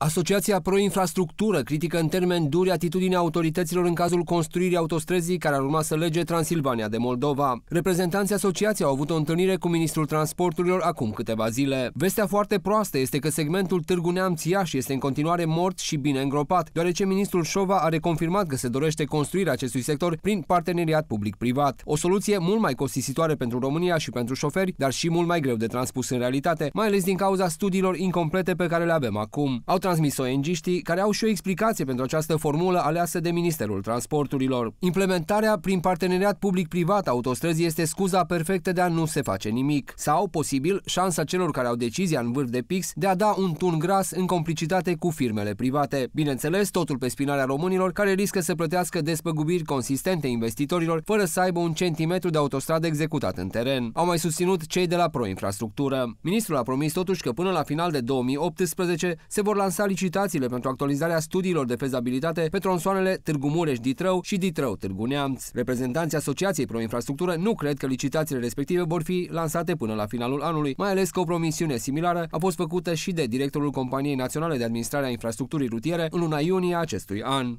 Asociația Pro-Infrastructură critică în termen duri atitudinea autorităților în cazul construirii autostrăzii care ar urma să lege Transilvania de Moldova. Reprezentanții asociației au avut o întâlnire cu ministrul transporturilor acum câteva zile. Vestea foarte proastă este că segmentul Târgu Neamț Iași este în continuare mort și bine îngropat, deoarece ministrul Șova a reconfirmat că se dorește construirea acestui sector prin parteneriat public-privat. O soluție mult mai costisitoare pentru România și pentru șoferi, dar și mult mai greu de transpus în realitate, mai ales din cauza studiilor incomplete pe care le avem acum. Au transmis ONG-știi, care au și o explicație pentru această formulă aleasă de Ministerul Transporturilor. Implementarea prin parteneriat public-privat autostrăzii este scuza perfectă de a nu se face nimic, sau, posibil, șansa celor care au decizia în vârf de pix de a da un tun gras în complicitate cu firmele private. Bineînțeles, totul pe spinarea românilor, care riscă să plătească despăgubiri consistente investitorilor, fără să aibă un centimetru de autostradă executat în teren. Au mai susținut cei de la pro-infrastructură. Ministrul a promis totuși că până la final de 2018 se vor lansa lansa licitațiile pentru actualizarea studiilor de fezabilitate pe tronsoanele Târgu Mureș-Ditrău și Ditrău-Târgu Neamț. Reprezentanții Asociației Pro-Infrastructură nu cred că licitațiile respective vor fi lansate până la finalul anului, mai ales că o promisiune similară a fost făcută și de directorul Companiei Naționale de Administrare a Infrastructurii Rutiere în luna iunie acestui an.